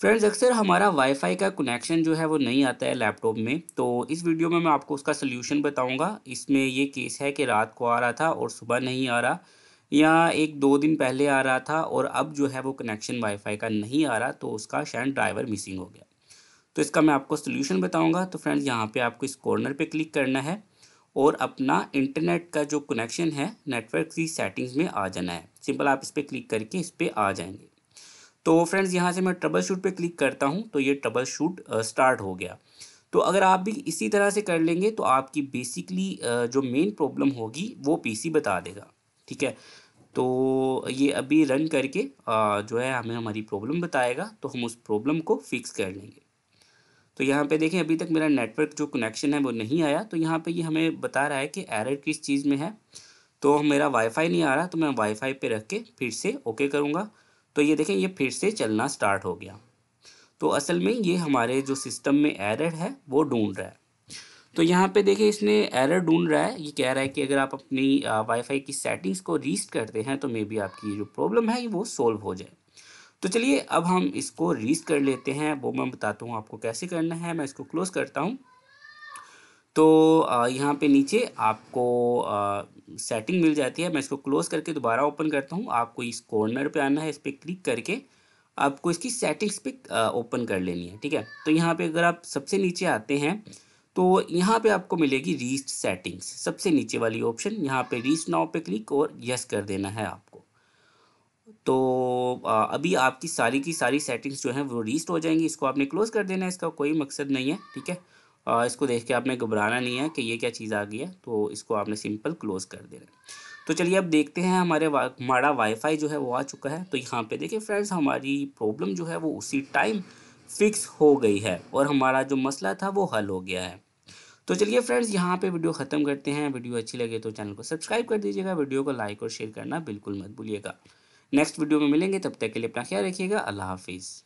friends अक्सर हमारा wifi का कनेक्शन जो है वो नहीं आता है लैपटॉप में तो इस वीडियो में मैं आपको उसका सोल्यूशन बताऊंगा इसमें ये केस है कि रात को आ रहा था और सुबह नहीं आ रहा या एक दो दिन पहले आ रहा था और अब जो है वो कनेक्शन वाईफाई का नहीं आ रहा तो उसका शायद ड्राइवर मिसिंग हो गया तो इसका मैं आपको सोल्यूशन बताऊँगा तो फ्रेंड्स यहाँ पर आपको इस कॉर्नर पर क्लिक करना है और अपना इंटरनेट का जो कनेक्शन है नेटवर्क की सेटिंग्स में आ जाना है सिंपल आप इस पर क्लिक करके इस पर आ जाएंगे तो फ्रेंड्स यहाँ से मैं ट्रबल शूट पर क्लिक करता हूँ तो ये ट्रबल शूट स्टार्ट हो गया तो अगर आप भी इसी तरह से कर लेंगे तो आपकी बेसिकली जो मेन प्रॉब्लम होगी वो पीसी बता देगा ठीक है तो ये अभी रन करके जो है हमें हमारी प्रॉब्लम बताएगा तो हम उस प्रॉब्लम को फिक्स कर लेंगे तो यहाँ पे देखें अभी तक मेरा नेटवर्क जो कनेक्शन है वो नहीं आया तो यहाँ पे ये यह हमें बता रहा है कि एरर किस चीज़ में है तो मेरा वाईफाई नहीं आ रहा तो मैं वाईफाई पे रख के फिर से ओके करूँगा तो ये देखें ये फिर से चलना स्टार्ट हो गया तो असल में ये हमारे जो सिस्टम में एरर है वो ढूंढ रहा है तो यहाँ पे देखें इसने एरर ढूंढ रहा है ये कह रहा है कि अगर आप अपनी वाईफाई की सेटिंग्स को रीस्ट करते हैं तो मे बी आपकी जो प्रॉब्लम है वो सोल्व हो जाए तो चलिए अब हम इसको रीस्ट कर लेते हैं वो मैं बताता हूँ आपको कैसे करना है मैं इसको क्लोज़ करता हूँ तो यहाँ पे नीचे आपको सेटिंग मिल जाती है मैं इसको क्लोज़ करके दोबारा ओपन करता हूँ आपको इस कॉर्नर पे आना है इस पर क्लिक करके आपको इसकी सेटिंग्स पे ओपन कर लेनी है ठीक है तो यहाँ पे अगर आप सबसे नीचे आते हैं तो यहाँ पे आपको मिलेगी रीस्ट सेटिंग्स सबसे नीचे वाली ऑप्शन यहाँ पे रीच नाव पे क्लिक और यस कर देना है आपको तो अभी आपकी सारी की सारी सेटिंग्स जो हैं वो रीस्ट हो जाएंगी इसको आपने क्लोज़ कर देना है इसका कोई मकसद नहीं है ठीक है इसको देख के आपने घबराना नहीं है कि ये क्या चीज़ आ गई है तो इसको आपने सिंपल क्लोज़ कर देना है तो चलिए अब देखते हैं हमारे वा, हमारा वाईफाई जो है वो आ चुका है तो यहाँ पे देखिए फ्रेंड्स हमारी प्रॉब्लम जो है वो उसी टाइम फिक्स हो गई है और हमारा जो मसला था वो हल हो गया है तो चलिए फ्रेंड्स यहाँ पे वीडियो ख़त्म करते हैं वीडियो अच्छी लगे तो चैनल को सब्सक्राइब कर दीजिएगा वीडियो को लाइक और शेयर करना बिल्कुल मत भूलिएगा नेक्स्ट वीडियो में मिलेंगे तब तक के लिए अपना ख्याल रखिएगा अल्लाह हाफिज़